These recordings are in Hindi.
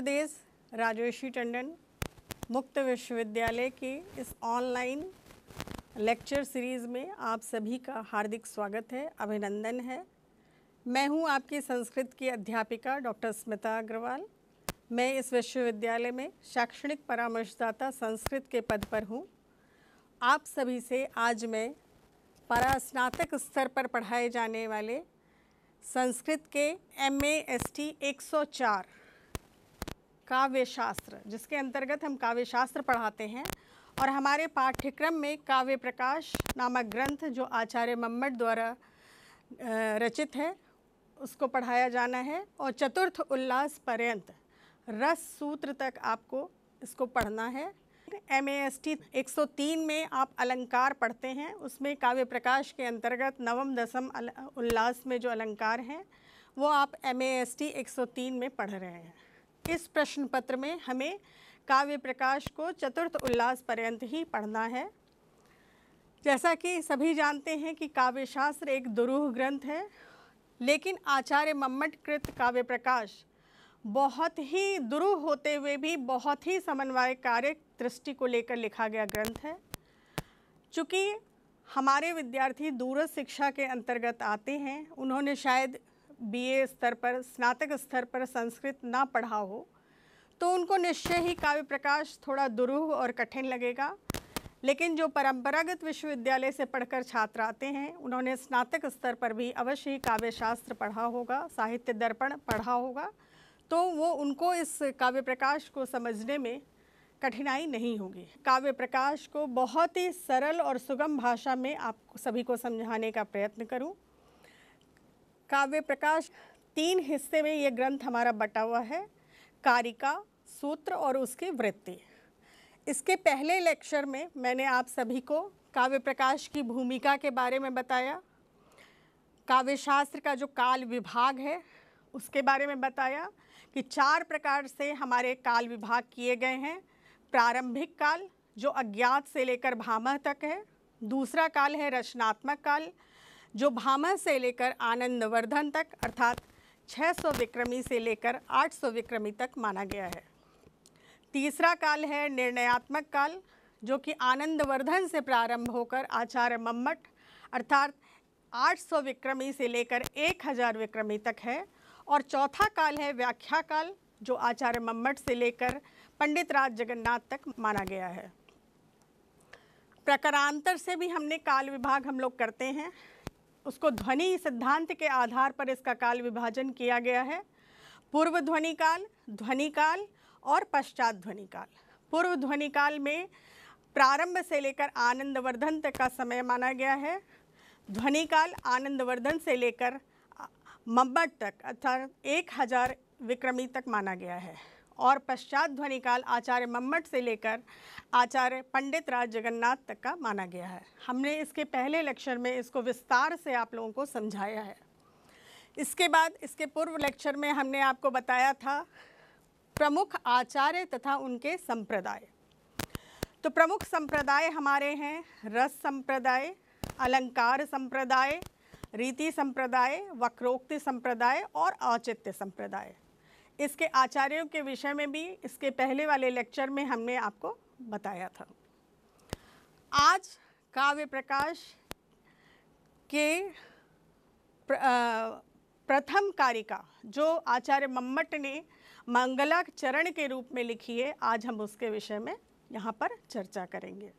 प्रदेश राजेशी टंडन मुक्त विश्वविद्यालय के इस ऑनलाइन लेक्चर सीरीज़ में आप सभी का हार्दिक स्वागत है अभिनंदन है मैं हूं आपकी संस्कृत की अध्यापिका डॉक्टर स्मिता अग्रवाल मैं इस विश्वविद्यालय में शैक्षणिक परामर्शदाता संस्कृत के पद पर हूं। आप सभी से आज मैं परास्नातक स्तर पर पढ़ाए जाने वाले संस्कृत के एम ए एस टी एक सौ चार काव्य शास्त्र जिसके अंतर्गत हम काव्य शास्त्र पढ़ाते हैं और हमारे पाठ्यक्रम में काव्य प्रकाश नामक ग्रंथ जो आचार्य मम्मट द्वारा रचित है उसको पढ़ाया जाना है और चतुर्थ उल्लास पर्यंत रस सूत्र तक आपको इसको पढ़ना है एम ए एस टी एक सौ तीन में आप अलंकार पढ़ते हैं उसमें काव्य प्रकाश के अंतर्गत नवम दसम उल्लास में जो अलंकार हैं वो आप एम ए एस टी एक सौ तीन में पढ़ रहे हैं इस प्रश्न पत्र में हमें काव्य प्रकाश को चतुर्थ उल्लास पर्यंत ही पढ़ना है जैसा कि सभी जानते हैं कि काव्य शास्त्र एक दुरूह ग्रंथ है लेकिन आचार्य मम्मट कृत काव्य प्रकाश बहुत ही दुरूह होते हुए भी बहुत ही समन्वय कार्य दृष्टि को लेकर लिखा गया ग्रंथ है चूँकि हमारे विद्यार्थी दूरस्थ शिक्षा के अंतर्गत आते हैं उन्होंने शायद बीए स्तर पर स्नातक स्तर पर संस्कृत ना पढ़ा हो तो उनको निश्चय ही काव्य प्रकाश थोड़ा दुरूह और कठिन लगेगा लेकिन जो परंपरागत विश्वविद्यालय से पढ़कर छात्र आते हैं उन्होंने स्नातक स्तर पर भी अवश्य ही काव्यशास्त्र पढ़ा होगा साहित्य दर्पण पढ़ा होगा तो वो उनको इस काव्य प्रकाश को समझने में कठिनाई नहीं होगी काव्य प्रकाश को बहुत ही सरल और सुगम भाषा में आप सभी को समझाने का प्रयत्न करूं काव्य प्रकाश तीन हिस्से में ये ग्रंथ हमारा बटा हुआ है कारिका सूत्र और उसकी वृत्ति इसके पहले लेक्चर में मैंने आप सभी को काव्य प्रकाश की भूमिका के बारे में बताया काव्य शास्त्र का जो काल विभाग है उसके बारे में बताया कि चार प्रकार से हमारे काल विभाग किए गए हैं प्रारंभिक काल जो अज्ञात से लेकर भामह तक है दूसरा काल है रचनात्मक काल जो भामन से लेकर आनंदवर्धन तक अर्थात 600 विक्रमी से लेकर 800 विक्रमी तक माना गया है तीसरा काल है निर्णयात्मक काल जो कि आनंदवर्धन से प्रारंभ होकर आचार्य मम्मट अर्थात 800 विक्रमी से लेकर 1000 विक्रमी तक है और चौथा काल है व्याख्या काल जो आचार्य मम्मट से लेकर पंडित राज जगन्नाथ तक माना गया है प्रकारांतर से भी हमने काल विभाग हम लोग करते हैं उसको ध्वनि सिद्धांत के आधार पर इसका काल विभाजन किया गया है पूर्व ध्वनि काल ध्वनि काल और पश्चात ध्वनि काल पूर्व ध्वनि काल में प्रारंभ से लेकर आनंदवर्धन तक का समय माना गया है ध्वनि काल आनंदवर्धन से लेकर मब्बट तक अर्थात एक हज़ार विक्रमी तक माना गया है और पश्चात ध्वनिकाल आचार्य मम्मट से लेकर आचार्य पंडित राज जगन्नाथ तक का माना गया है हमने इसके पहले लेक्चर में इसको विस्तार से आप लोगों को समझाया है इसके बाद इसके पूर्व लेक्चर में हमने आपको बताया था प्रमुख आचार्य तथा उनके संप्रदाय तो प्रमुख संप्रदाय हमारे हैं रस संप्रदाय अलंकार संप्रदाय रीति संप्रदाय वक्रोक्ति संप्रदाय और औचित्य संप्रदाय इसके आचार्यों के विषय में भी इसके पहले वाले लेक्चर में हमने आपको बताया था आज काव्य प्रकाश के प्र, आ, प्रथम कारिका जो आचार्य मम्मट ने मंगला चरण के रूप में लिखी है आज हम उसके विषय में यहाँ पर चर्चा करेंगे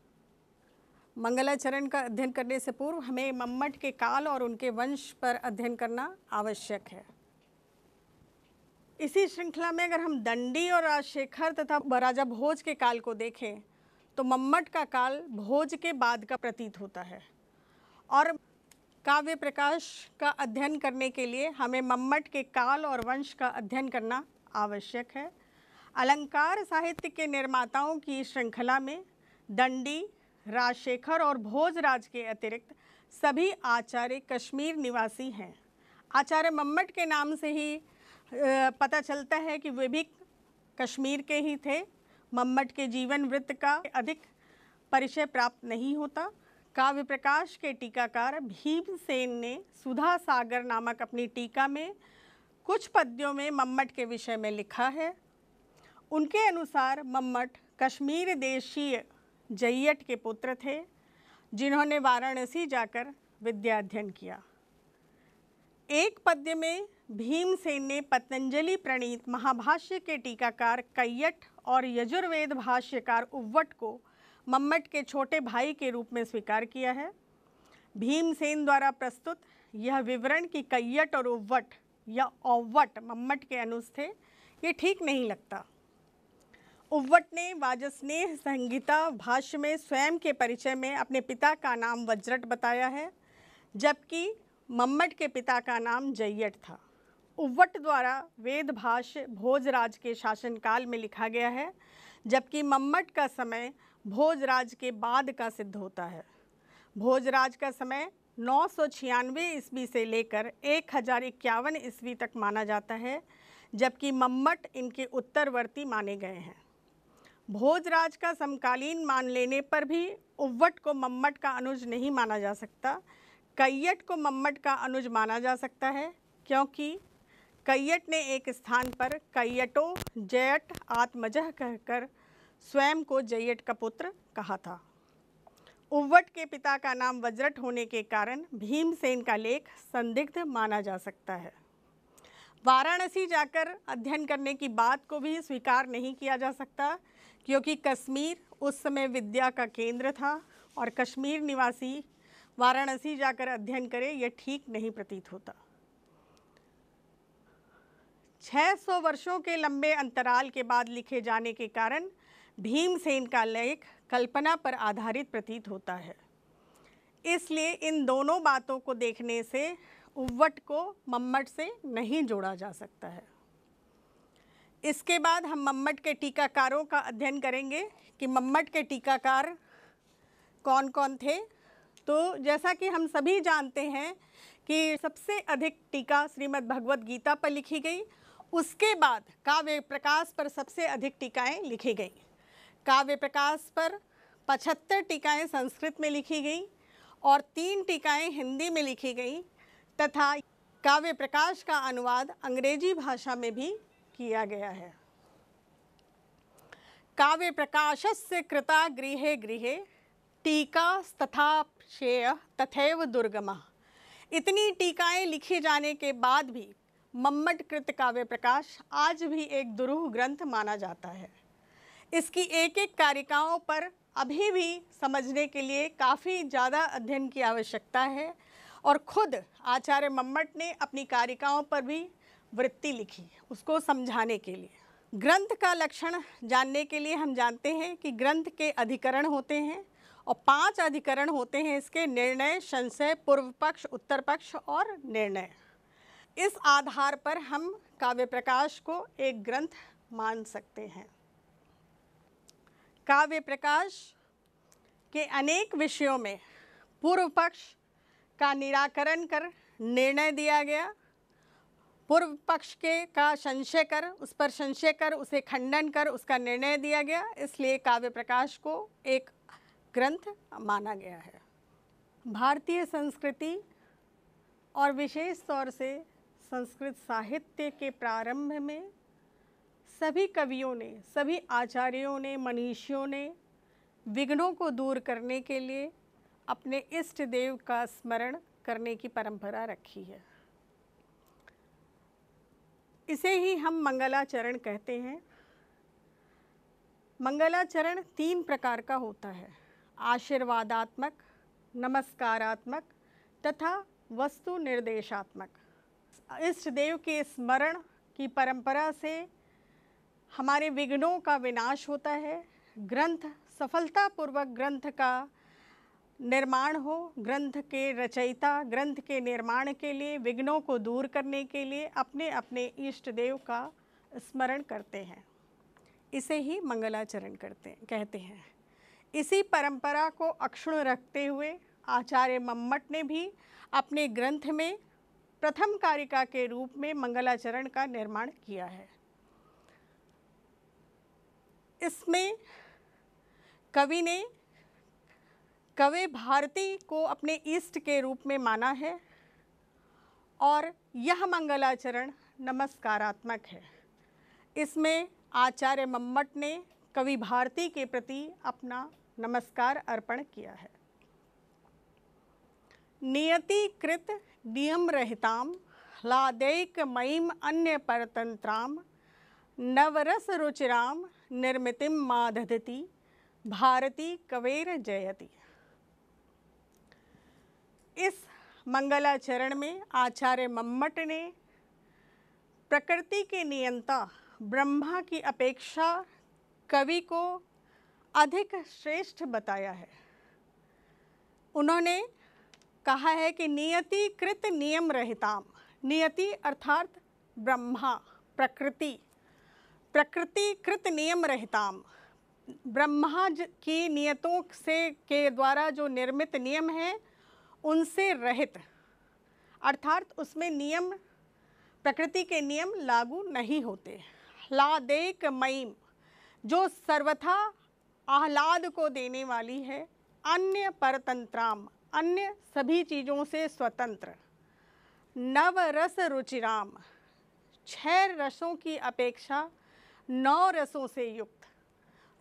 मंगला चरण का अध्ययन करने से पूर्व हमें मम्मट के काल और उनके वंश पर अध्ययन करना आवश्यक है इसी श्रृंखला में अगर हम दंडी और राजशेखर तथा राजा भोज के काल को देखें तो मम्मट का काल भोज के बाद का प्रतीत होता है और काव्य प्रकाश का अध्ययन करने के लिए हमें मम्मट के काल और वंश का अध्ययन करना आवश्यक है अलंकार साहित्य के निर्माताओं की श्रृंखला में दंडी राजशेखर और भोजराज के अतिरिक्त सभी आचार्य कश्मीर निवासी हैं आचार्य मम्मट के नाम से ही पता चलता है कि वे भी कश्मीर के ही थे मम्मट के जीवन वृत्त का अधिक परिचय प्राप्त नहीं होता काव्य प्रकाश के टीकाकार भीमसेन ने सुधा सागर नामक अपनी टीका में कुछ पद्यों में मम्मट के विषय में लिखा है उनके अनुसार मम्मट कश्मीर देशीय जयट के पुत्र थे जिन्होंने वाराणसी जाकर विद्या अध्ययन किया एक पद्य में भीमसेन ने पतंजलि प्रणीत महाभाष्य के टीकाकार कैयट और यजुर्वेद भाष्यकार उव्वट को मम्मट के छोटे भाई के रूप में स्वीकार किया है भीमसेन द्वारा प्रस्तुत यह विवरण कि कैयट और उव्वट या औवट मम्मट के अनुज थे ये ठीक नहीं लगता उव्वट ने वाजस्नेह संगीता भाष्य में स्वयं के परिचय में अपने पिता का नाम वज्रट बताया है जबकि मम्मट के पिता का नाम जय्यट था उव्वट द्वारा वेद भाष्य भोजराज के शासनकाल में लिखा गया है जबकि मम्मट का समय भोजराज के बाद का सिद्ध होता है भोजराज का समय नौ सौ छियानवे ईस्वी से लेकर एक हज़ार इक्यावन ईस्वी तक माना जाता है जबकि मम्मट इनके उत्तरवर्ती माने गए हैं भोजराज का समकालीन मान लेने पर भी उव्वट को मम्मट का अनुज नहीं माना जा सकता कैयट को मम्मट का अनुज माना जा सकता है क्योंकि कैयट ने एक स्थान पर कैयटो जयट आत्मजह कहकर स्वयं को जयट का पुत्र कहा था उव्वट के पिता का नाम वज्रट होने के कारण भीमसेन का लेख संदिग्ध माना जा सकता है वाराणसी जाकर अध्ययन करने की बात को भी स्वीकार नहीं किया जा सकता क्योंकि कश्मीर उस समय विद्या का केंद्र था और कश्मीर निवासी वाराणसी जाकर अध्ययन करें यह ठीक नहीं प्रतीत होता 600 वर्षों के लंबे अंतराल के बाद लिखे जाने के कारण भीमसेन का लेख कल्पना पर आधारित प्रतीत होता है इसलिए इन दोनों बातों को देखने से उव्वट को मम्मट से नहीं जोड़ा जा सकता है इसके बाद हम मम्मट के टीकाकारों का अध्ययन करेंगे कि मम्मट के टीकाकार कौन कौन थे तो जैसा कि हम सभी जानते हैं कि सबसे अधिक टीका श्रीमद् भगवत गीता पर लिखी गई उसके बाद काव्य प्रकाश पर सबसे अधिक टीकाएं लिखी गई काव्य प्रकाश पर पचहत्तर टीकाएं संस्कृत में लिखी गई और तीन टीकाएं हिंदी में लिखी गई तथा काव्य प्रकाश का अनुवाद अंग्रेजी भाषा में भी किया गया है काव्य प्रकाश से कृता गृह गृह टीका तथा शेय तथैव दुर्गमा इतनी टीकाएं लिखे जाने के बाद भी मम्मट कृत काव्य प्रकाश आज भी एक दुरूह ग्रंथ माना जाता है इसकी एक एक कारिकाओं पर अभी भी समझने के लिए काफ़ी ज़्यादा अध्ययन की आवश्यकता है और खुद आचार्य मम्मट ने अपनी कारिकाओं पर भी वृत्ति लिखी उसको समझाने के लिए ग्रंथ का लक्षण जानने के लिए हम जानते हैं कि ग्रंथ के अधिकरण होते हैं और पांच अधिकरण होते हैं इसके निर्णय संशय पूर्व पक्ष उत्तर पक्ष और निर्णय इस आधार पर हम काव्य प्रकाश को एक ग्रंथ मान सकते हैं काव्य प्रकाश के अनेक विषयों में पूर्व पक्ष का निराकरण कर निर्णय दिया गया पूर्व पक्ष के का संशय कर उस पर संशय कर उसे खंडन कर उसका निर्णय दिया गया इसलिए काव्य प्रकाश को एक ग्रंथ माना गया है भारतीय संस्कृति और विशेष तौर से संस्कृत साहित्य के प्रारंभ में सभी कवियों ने सभी आचार्यों ने मनीषियों ने विघ्नों को दूर करने के लिए अपने इष्ट देव का स्मरण करने की परंपरा रखी है इसे ही हम मंगलाचरण कहते हैं मंगलाचरण तीन प्रकार का होता है आशीर्वादात्मक नमस्कारात्मक तथा वस्तु निर्देशात्मक इष्ट देव के स्मरण की परंपरा से हमारे विघ्नों का विनाश होता है ग्रंथ सफलतापूर्वक ग्रंथ का निर्माण हो ग्रंथ के रचयिता ग्रंथ के निर्माण के लिए विघ्नों को दूर करने के लिए अपने अपने इष्ट देव का स्मरण करते हैं इसे ही मंगलाचरण करते कहते हैं इसी परंपरा को अक्षुण रखते हुए आचार्य मम्मट ने भी अपने ग्रंथ में प्रथम कारिका के रूप में मंगलाचरण का निर्माण किया है इसमें कवि ने कवि भारती को अपने ईस्ट के रूप में माना है और यह मंगलाचरण नमस्कारात्मक है इसमें आचार्य मम्मट ने कवि भारती के प्रति अपना नमस्कार अर्पण किया है नियति कृत नियम रहताम लादेक मईम अन्य परतंत्राम नवरस रुचिराम निर्मितिम माधति भारती कवेर जयति इस मंगलाचरण में आचार्य मम्मट ने प्रकृति के नियंता ब्रह्मा की अपेक्षा कवि को अधिक श्रेष्ठ बताया है उन्होंने कहा है कि नियति कृत नियम रहताम नियति अर्थात ब्रह्मा प्रकृति प्रकृति कृत नियम रहताम ब्रह्मा की नियतों से के द्वारा जो निर्मित नियम हैं उनसे रहित अर्थात उसमें नियम प्रकृति के नियम लागू नहीं होते लादेक मईम जो सर्वथा आह्लाद को देने वाली है अन्य परतंत्राम अन्य सभी चीज़ों से स्वतंत्र नव रस रुचिराम छह रसों की अपेक्षा नौ रसों से युक्त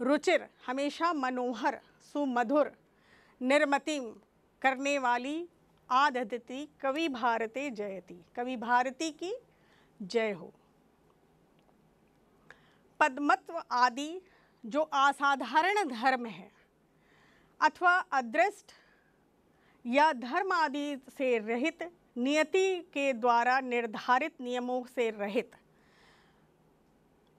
रुचिर हमेशा मनोहर सुमधुर निर्मतिम करने वाली आदधति कवि भारती जयती कवि भारती की जय हो पद्मत्व आदि जो असाधारण धर्म है अथवा अदृष्ट या धर्म आदि से रहित नियति के द्वारा निर्धारित नियमों से रहित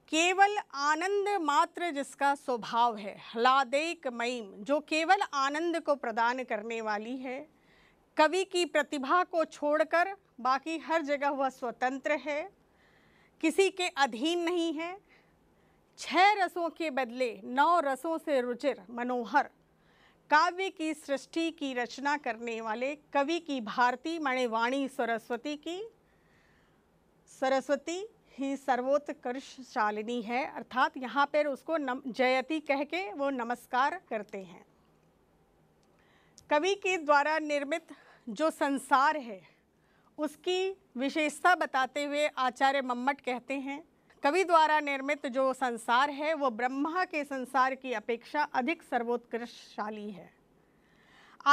केवल आनंद मात्र जिसका स्वभाव है हलादेक मईम जो केवल आनंद को प्रदान करने वाली है कवि की प्रतिभा को छोड़कर बाकी हर जगह वह स्वतंत्र है किसी के अधीन नहीं है छह रसों के बदले नौ रसों से रुचिर मनोहर काव्य की सृष्टि की रचना करने वाले कवि की भारती मणिवाणी वाणी सरस्वती की सरस्वती ही सर्वोत्कर्ष शालिनी है अर्थात यहाँ पर उसको नम जयती कह के वो नमस्कार करते हैं कवि के द्वारा निर्मित जो संसार है उसकी विशेषता बताते हुए आचार्य मम्मट कहते हैं कवि द्वारा निर्मित जो संसार है वो ब्रह्मा के संसार की अपेक्षा अधिक सर्वोत्कृष्टशाली है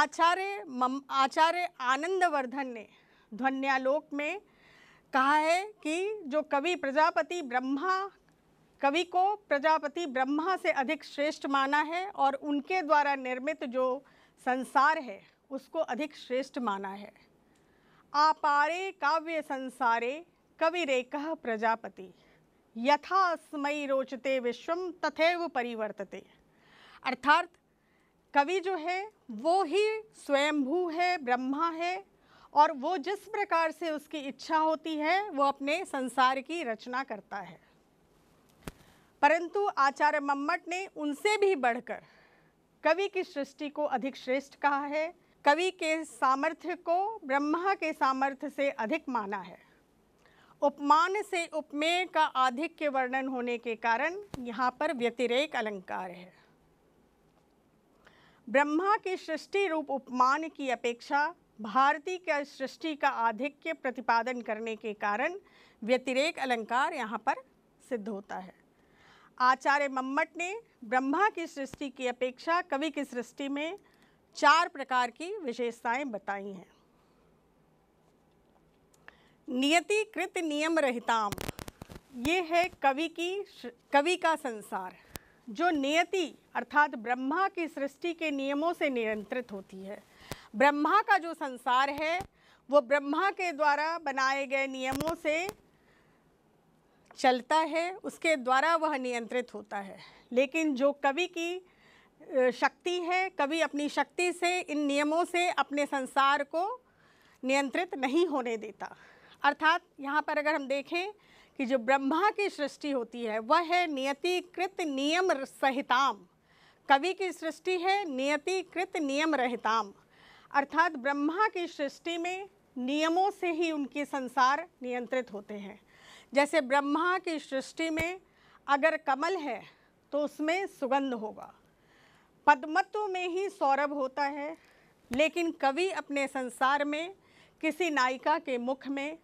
आचार्य मम आचार्य आनंदवर्धन ने ध्वन्यालोक में कहा है कि जो कवि प्रजापति ब्रह्मा कवि को प्रजापति ब्रह्मा से अधिक श्रेष्ठ माना है और उनके द्वारा निर्मित जो संसार है उसको अधिक श्रेष्ठ माना है आपारे काव्य संसारे कवि रेख प्रजापति यथा स्मय रोचते विश्वम तथैव परिवर्तते अर्थात कवि जो है वो ही स्वयंभू है ब्रह्मा है और वो जिस प्रकार से उसकी इच्छा होती है वो अपने संसार की रचना करता है परंतु आचार्य मम्मट ने उनसे भी बढ़कर कवि की सृष्टि को अधिक श्रेष्ठ कहा है कवि के सामर्थ्य को ब्रह्मा के सामर्थ्य से अधिक माना है उपमान से उपमेय का आधिक के वर्णन होने के कारण यहाँ पर व्यतिरेक अलंकार है ब्रह्मा की सृष्टि रूप उपमान की अपेक्षा भारती के सृष्टि का आधिक्य प्रतिपादन करने के कारण व्यतिरेक अलंकार यहाँ पर सिद्ध होता है आचार्य मम्मट ने ब्रह्मा की सृष्टि की अपेक्षा कवि की सृष्टि में चार प्रकार की विशेषताएं बताई हैं नियति कृत नियम रहताम ये है कवि की कवि का संसार जो नियति अर्थात ब्रह्मा की सृष्टि के नियमों से नियंत्रित होती है ब्रह्मा का जो संसार है वो ब्रह्मा के द्वारा बनाए गए नियमों से चलता है उसके द्वारा वह नियंत्रित होता है लेकिन जो कवि की शक्ति है कवि अपनी शक्ति से इन नियमों से अपने संसार को नियंत्रित नहीं होने देता अर्थात यहाँ पर अगर हम देखें कि जो ब्रह्मा की सृष्टि होती है वह है कृत नियम सहिताम कवि की सृष्टि है कृत नियम रहिताम अर्थात ब्रह्मा की सृष्टि में नियमों से ही उनके संसार नियंत्रित होते हैं जैसे ब्रह्मा की सृष्टि में अगर कमल है तो उसमें सुगंध होगा पद्मत्व में ही सौरभ होता है लेकिन कवि अपने संसार में किसी नायिका के मुख में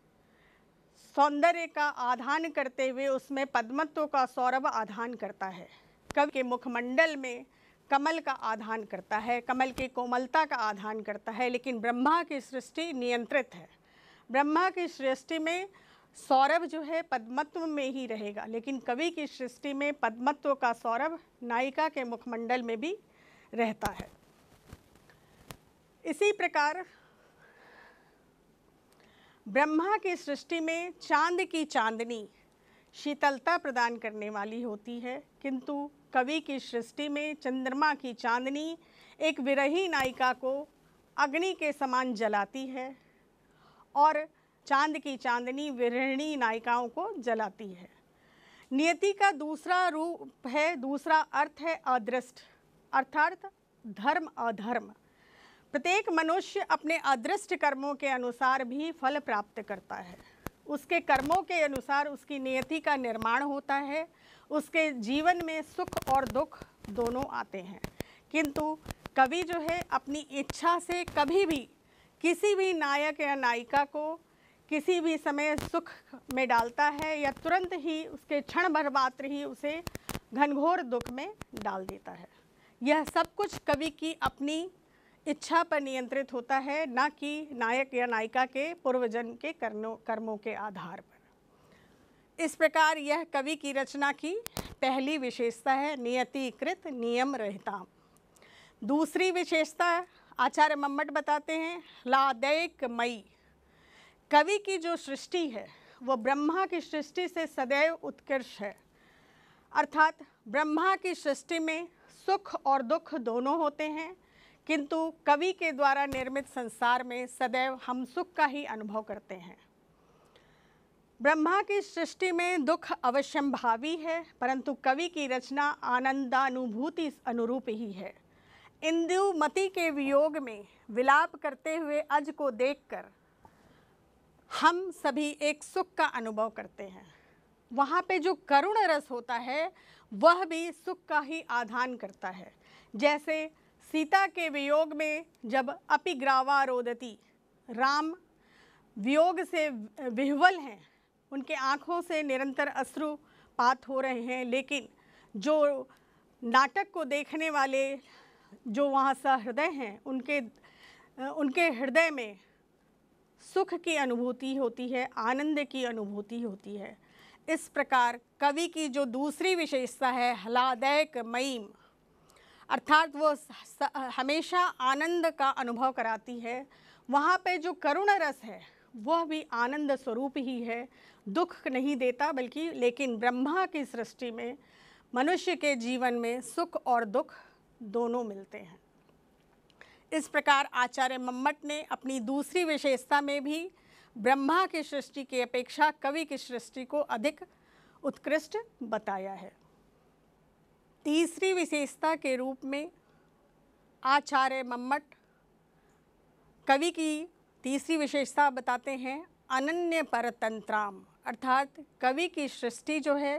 सौंदर्य का आधान करते हुए उसमें पद्मत्व का सौरभ आधान करता है कवि के मुखमंडल में कमल का आधान करता है कमल की कोमलता का आधान करता है लेकिन ब्रह्मा की सृष्टि नियंत्रित है ब्रह्मा की सृष्टि में सौरभ जो है पद्मत्व में ही रहेगा लेकिन कवि की सृष्टि में पद्मत्व का सौरभ नायिका के मुखमंडल में भी रहता है इसी प्रकार ब्रह्मा की सृष्टि में चांद की चांदनी शीतलता प्रदान करने वाली होती है किंतु कवि की सृष्टि में चंद्रमा की चांदनी एक विरही नायिका को अग्नि के समान जलाती है और चांद की चांदनी विरहिणी नायिकाओं को जलाती है नियति का दूसरा रूप है दूसरा अर्थ है अदृष्ट अर्थात धर्म अधर्म प्रत्येक मनुष्य अपने अदृष्ट कर्मों के अनुसार भी फल प्राप्त करता है उसके कर्मों के अनुसार उसकी नियति का निर्माण होता है उसके जीवन में सुख और दुख दोनों आते हैं किंतु कवि जो है अपनी इच्छा से कभी भी किसी भी नायक या नायिका को किसी भी समय सुख में डालता है या तुरंत ही उसके क्षण भर मात्र ही उसे घनघोर दुख में डाल देता है यह सब कुछ कवि की अपनी इच्छा पर नियंत्रित होता है ना कि नायक या नायिका के पूर्वजन्म के कर्मों कर्मों के आधार पर इस प्रकार यह कवि की रचना की पहली विशेषता है नियतिकृत नियम रहता दूसरी विशेषता आचार्य मम्मट बताते हैं लादैक मई कवि की जो सृष्टि है वो ब्रह्मा की सृष्टि से सदैव उत्कृष्ट है अर्थात ब्रह्मा की सृष्टि में सुख और दुख दोनों होते हैं किंतु कवि के द्वारा निर्मित संसार में सदैव हम सुख का ही अनुभव करते हैं ब्रह्मा की सृष्टि में दुख अवश्यम भावी है परंतु कवि की रचना आनंदानुभूति अनुरूप ही है इंदुमती के वियोग में विलाप करते हुए अज को देखकर हम सभी एक सुख का अनुभव करते हैं वहाँ पे जो करुण रस होता है वह भी सुख का ही आधान करता है जैसे सीता के वियोग में जब अपिग्रावा रोदती राम वियोग से विह्वल हैं उनके आँखों से निरंतर अश्रु पात हो रहे हैं लेकिन जो नाटक को देखने वाले जो वहाँ सहृदय हैं उनके उनके हृदय में सुख की अनुभूति होती है आनंद की अनुभूति होती है इस प्रकार कवि की जो दूसरी विशेषता है हलादयक मईम अर्थात वो हमेशा आनंद का अनुभव कराती है वहाँ पे जो करुण रस है वह भी आनंद स्वरूप ही है दुख नहीं देता बल्कि लेकिन ब्रह्मा की सृष्टि में मनुष्य के जीवन में सुख और दुख दोनों मिलते हैं इस प्रकार आचार्य मम्मट ने अपनी दूसरी विशेषता में भी ब्रह्मा की सृष्टि की अपेक्षा कवि की सृष्टि को अधिक उत्कृष्ट बताया है तीसरी विशेषता के रूप में आचार्य मम्मट कवि की तीसरी विशेषता बताते हैं अनन्य परतंत्राम अर्थात कवि की सृष्टि जो है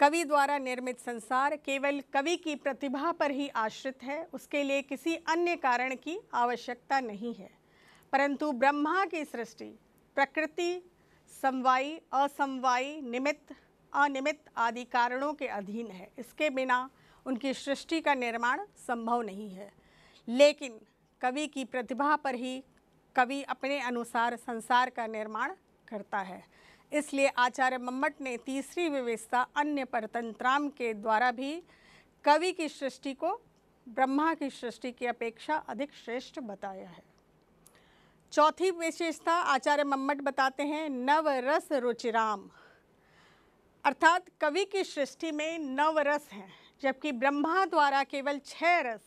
कवि द्वारा निर्मित संसार केवल कवि की प्रतिभा पर ही आश्रित है उसके लिए किसी अन्य कारण की आवश्यकता नहीं है परंतु ब्रह्मा की सृष्टि प्रकृति समवायी असमवायी निमित्त अनियमित आदि कारणों के अधीन है इसके बिना उनकी सृष्टि का निर्माण संभव नहीं है लेकिन कवि की प्रतिभा पर ही कवि अपने अनुसार संसार का निर्माण करता है इसलिए आचार्य मम्मट ने तीसरी विवेशता अन्य परतंत्राम के द्वारा भी कवि की सृष्टि को ब्रह्मा की सृष्टि की अपेक्षा अधिक श्रेष्ठ बताया है चौथी विशेषता आचार्य मम्मट बताते हैं नव रस रुचिराम अर्थात कवि की सृष्टि में नव रस हैं जबकि ब्रह्मा द्वारा केवल छह रस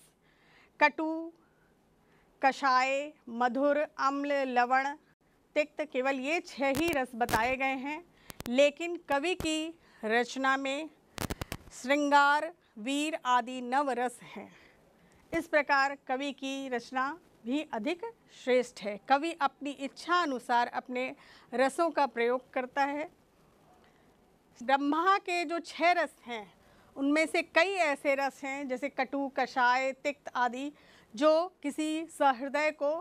कटु कषाय मधुर अम्ल लवण तिक्त केवल ये छह ही रस बताए गए हैं लेकिन कवि की रचना में श्रृंगार वीर आदि नव रस हैं इस प्रकार कवि की रचना भी अधिक श्रेष्ठ है कवि अपनी इच्छा अनुसार अपने रसों का प्रयोग करता है ब्रह्मा के जो छह रस हैं उनमें से कई ऐसे रस हैं जैसे कटु कषाय तिक्त आदि जो किसी सहृदय को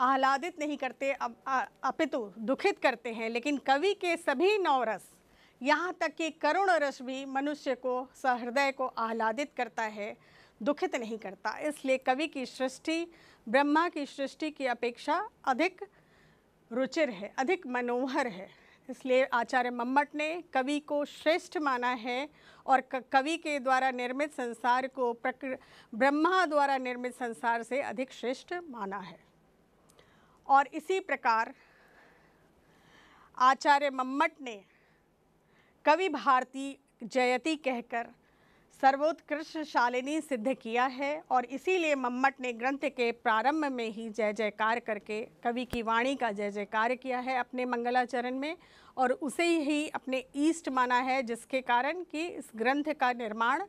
आह्लादित नहीं करते अपितु दुखित करते हैं लेकिन कवि के सभी नौ रस यहाँ तक कि करुण रस भी मनुष्य को सहृदय को आह्लादित करता है दुखित नहीं करता इसलिए कवि की सृष्टि ब्रह्मा की सृष्टि की अपेक्षा अधिक रुचिर है अधिक मनोहर है इसलिए आचार्य मम्मट ने कवि को श्रेष्ठ माना है और कवि के द्वारा निर्मित संसार को ब्रह्मा द्वारा निर्मित संसार से अधिक श्रेष्ठ माना है और इसी प्रकार आचार्य मम्मट ने कवि भारती जयती कहकर सर्वोत्कृष्ट शालिनी सिद्ध किया है और इसीलिए मम्मट ने ग्रंथ के प्रारंभ में ही जय जयकार करके कवि की वाणी का जय जयकार किया है अपने मंगलाचरण में और उसे ही अपने ईस्ट माना है जिसके कारण कि इस ग्रंथ का निर्माण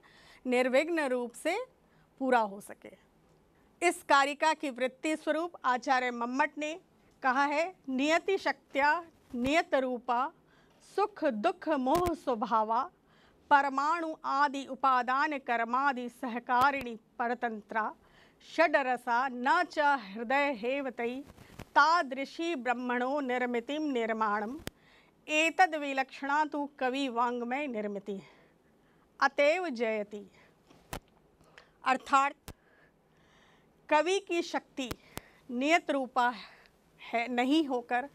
निर्विघ्न रूप से पूरा हो सके इस कारिका की वृत्ति स्वरूप आचार्य मम्मट ने कहा है नियति शक्तिया नियत रूपा सुख दुख मोह स्वभावा परमाणु आदि उपादान कर्मादि सहकारिणी परतंत्रा षडरसा न च हृदय हेवतई तादृशी ब्रह्मणो निर्मितिम निर्माणम एतद विलक्षणा तो कवि वांग्मय निर्मिति अतएव जयति अर्थात कवि की शक्ति नियत रूपा है नहीं होकर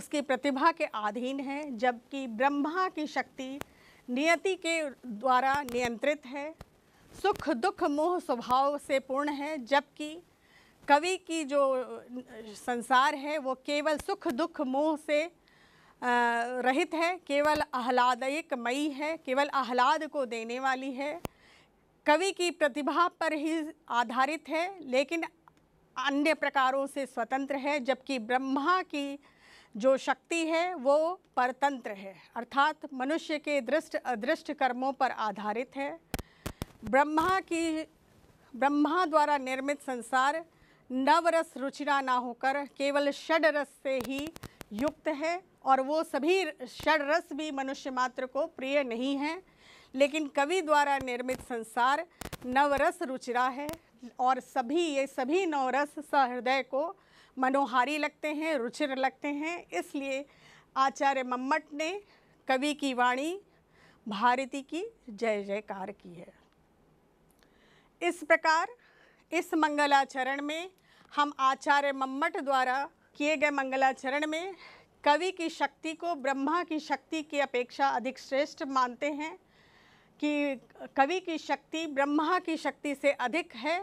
उसकी प्रतिभा के अधीन है जबकि ब्रह्मा की शक्ति नियति के द्वारा नियंत्रित है सुख दुख मोह स्वभाव से पूर्ण है जबकि कवि की जो संसार है वो केवल सुख दुख मोह से रहित है केवल आह्लादयक मई है केवल आह्लाद को देने वाली है कवि की प्रतिभा पर ही आधारित है लेकिन अन्य प्रकारों से स्वतंत्र है जबकि ब्रह्मा की जो शक्ति है वो परतंत्र है अर्थात मनुष्य के दृष्ट अदृष्ट कर्मों पर आधारित है ब्रह्मा की ब्रह्मा द्वारा निर्मित संसार नवरस रुचिरा ना होकर केवल षड रस से ही युक्त है और वो सभी षडरस भी मनुष्य मात्र को प्रिय नहीं है लेकिन कवि द्वारा निर्मित संसार नवरस रुचिरा है और सभी ये सभी नवरस सहृदय को मनोहारी लगते हैं रुचिर लगते हैं इसलिए आचार्य मम्मट ने कवि की वाणी भारती की जय जयकार की है इस प्रकार इस मंगलाचरण में हम आचार्य मम्मट द्वारा किए गए मंगलाचरण में कवि की शक्ति को ब्रह्मा की शक्ति की अपेक्षा अधिक श्रेष्ठ मानते हैं कि कवि की शक्ति ब्रह्मा की शक्ति से अधिक है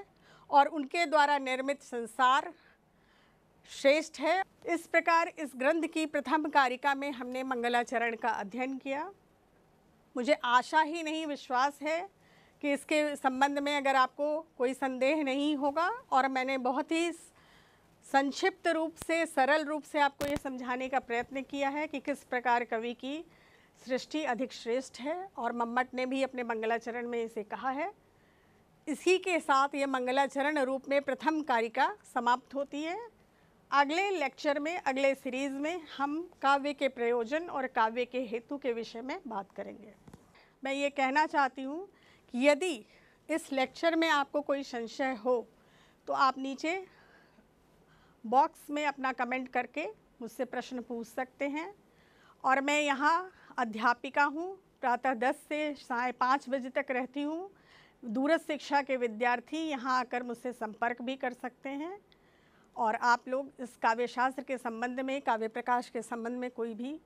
और उनके द्वारा निर्मित संसार श्रेष्ठ है इस प्रकार इस ग्रंथ की प्रथम कारिका में हमने मंगलाचरण का अध्ययन किया मुझे आशा ही नहीं विश्वास है कि इसके संबंध में अगर आपको कोई संदेह नहीं होगा और मैंने बहुत ही संक्षिप्त रूप से सरल रूप से आपको ये समझाने का प्रयत्न किया है कि किस प्रकार कवि की सृष्टि अधिक श्रेष्ठ है और मम्मट ने भी अपने मंगलाचरण में इसे कहा है इसी के साथ ये मंगलाचरण रूप में प्रथम कारिका समाप्त होती है अगले लेक्चर में अगले सीरीज़ में हम काव्य के प्रयोजन और काव्य के हेतु के विषय में बात करेंगे मैं ये कहना चाहती हूँ कि यदि इस लेक्चर में आपको कोई संशय हो तो आप नीचे बॉक्स में अपना कमेंट करके मुझसे प्रश्न पूछ सकते हैं और मैं यहाँ अध्यापिका हूँ प्रातः दस से साय पाँच बजे तक रहती हूँ दूरस्थ शिक्षा के विद्यार्थी यहाँ आकर मुझसे संपर्क भी कर सकते हैं और आप लोग इस काव्य शास्त्र के संबंध में काव्य प्रकाश के संबंध में कोई भी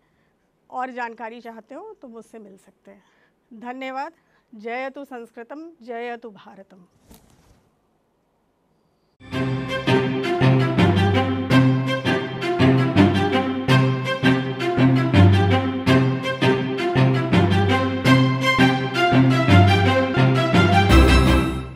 और जानकारी चाहते हो तो मुझसे मिल सकते हैं धन्यवाद जयतु संस्कृतम जयतु भारतम